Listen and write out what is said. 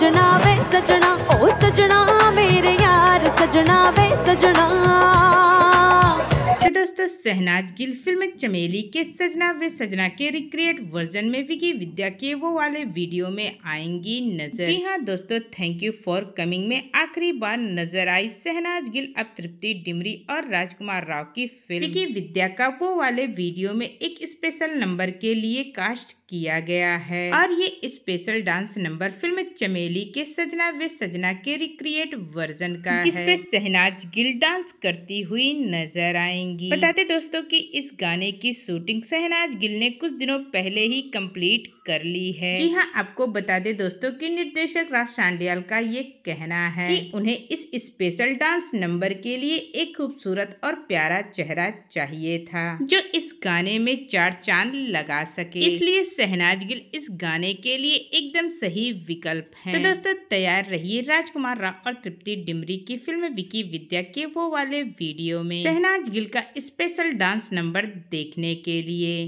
सजना वे सजना ओ सजना मेरे यार सजना वे सजना अच्छा दोस्तों सहनाज गिल फिल्म चमेली के सजना वे सजना के रिक्रिएट वर्जन में विकी विद्या के वो वाले वीडियो में आएंगी नजर जी हाँ दोस्तों थैंक यू फॉर कमिंग में आखिरी बार नजर आई शहनाज गिल अब तृप्ति डिमरी और राजकुमार राव की फिल्म विकी विद्या का वो वाले वीडियो में एक स्पेशल नंबर के लिए कास्ट किया गया है और ये स्पेशल डांस नंबर फिल्म चमेली के सजना वे सजना के रिक्रिएट वर्जन का जिसपे शहनाज गिल डांस करती हुई नजर आएंगी बताते दोस्तों कि इस गाने की शूटिंग शहनाज गिल ने कुछ दिनों पहले ही कंप्लीट कर ली है जी हाँ आपको बता दे दोस्तों कि निर्देशक राज शांडियाल का ये कहना है कि उन्हें इस स्पेशल डांस नंबर के लिए एक खूबसूरत और प्यारा चेहरा चाहिए था जो इस गाने में चार चांद लगा सके इसलिए शहनाज गिल इस गाने के लिए एकदम सही विकल्प हैं। तो दोस्तों तैयार रहिए राजकुमार राव और तृप्ति डिमरी की फिल्म विकी विद्या के वो वाले वीडियो में शहनाज गिल का स्पेशल डांस नंबर देखने के लिए